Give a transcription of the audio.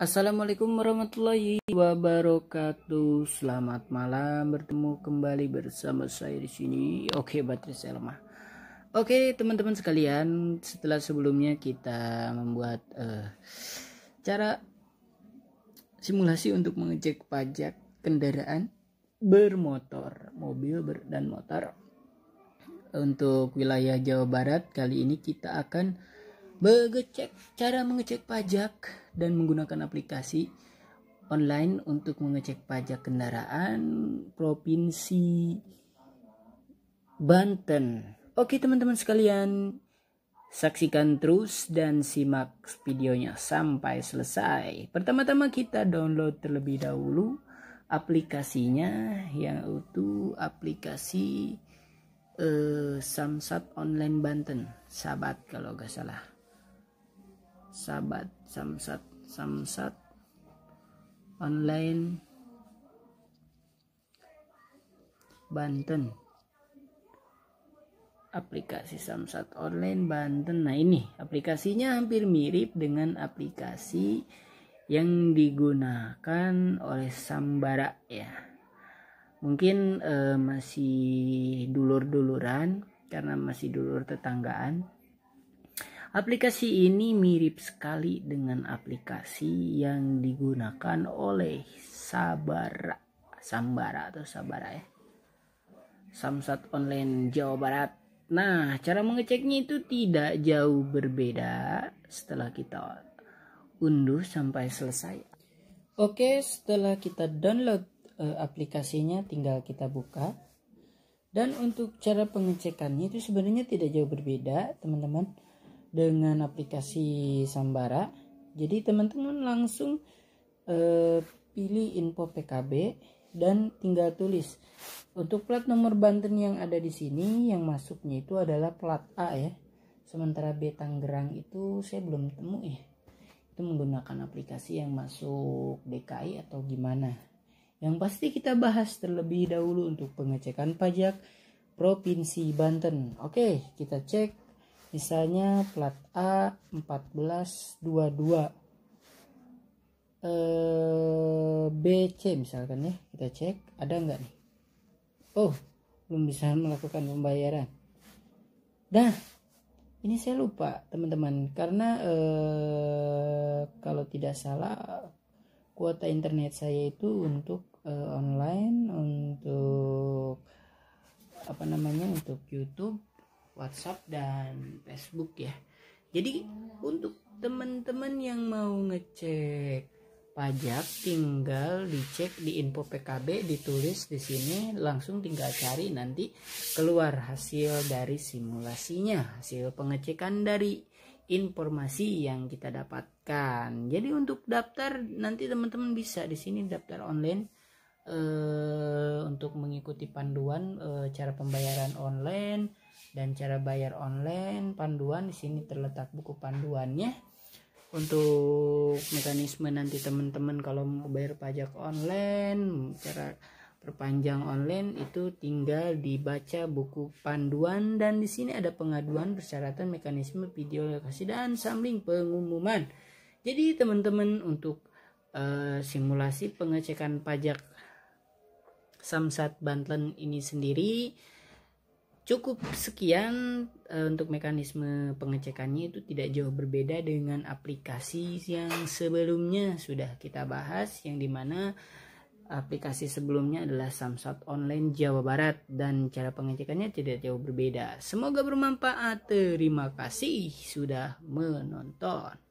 Assalamualaikum warahmatullahi wabarakatuh. Selamat malam, bertemu kembali bersama saya di sini. Oke, baterai saya lemah. Oke, teman-teman sekalian, setelah sebelumnya kita membuat uh, cara simulasi untuk mengecek pajak kendaraan bermotor, mobil ber dan motor untuk wilayah Jawa Barat, kali ini kita akan Begecek cara mengecek pajak dan menggunakan aplikasi online untuk mengecek pajak kendaraan provinsi Banten. Oke teman-teman sekalian, saksikan terus dan simak videonya sampai selesai. Pertama-tama kita download terlebih dahulu aplikasinya yang itu aplikasi eh, Samsat Online Banten, Sahabat kalau gak salah sahabat samsat samsat online Banten aplikasi samsat online Banten nah ini aplikasinya hampir mirip dengan aplikasi yang digunakan oleh Sambara ya mungkin eh, masih dulur-duluran karena masih dulur tetanggaan Aplikasi ini mirip sekali dengan aplikasi yang digunakan oleh Sabara, Sambara atau Sabara ya. Samsat Online Jawa Barat. Nah, cara mengeceknya itu tidak jauh berbeda setelah kita unduh sampai selesai. Oke, setelah kita download e, aplikasinya tinggal kita buka. Dan untuk cara pengecekannya itu sebenarnya tidak jauh berbeda, teman-teman dengan aplikasi Sambara. Jadi teman-teman langsung eh, pilih info PKB dan tinggal tulis. Untuk plat nomor Banten yang ada di sini yang masuknya itu adalah plat A ya. Sementara B Tangerang itu saya belum temu ya. Itu menggunakan aplikasi yang masuk DKI atau gimana. Yang pasti kita bahas terlebih dahulu untuk pengecekan pajak Provinsi Banten. Oke, kita cek misalnya plat A 1422 eh, B BC misalkan ya kita cek ada nggak nih oh belum bisa melakukan pembayaran Nah ini saya lupa teman-teman karena eh, kalau tidak salah kuota internet saya itu untuk eh, online untuk apa namanya untuk YouTube WhatsApp dan Facebook ya. Jadi untuk teman-teman yang mau ngecek pajak tinggal dicek di info PKB ditulis di sini langsung tinggal cari nanti keluar hasil dari simulasinya hasil pengecekan dari informasi yang kita dapatkan jadi untuk daftar nanti teman-teman bisa di sini daftar online eh, untuk mengikuti panduan e, cara pembayaran online dan cara bayar online panduan di sini terletak buku panduannya untuk mekanisme nanti teman-teman kalau mau bayar pajak online cara perpanjang online itu tinggal dibaca buku panduan dan di sini ada pengaduan persyaratan mekanisme video lokasi dan sambing pengumuman. Jadi teman-teman untuk e, simulasi pengecekan pajak Samsat Banten ini sendiri cukup sekian e, untuk mekanisme pengecekannya itu tidak jauh berbeda dengan aplikasi yang sebelumnya sudah kita bahas yang dimana aplikasi sebelumnya adalah Samsat Online Jawa Barat dan cara pengecekannya tidak jauh berbeda. Semoga bermanfaat. Terima kasih sudah menonton.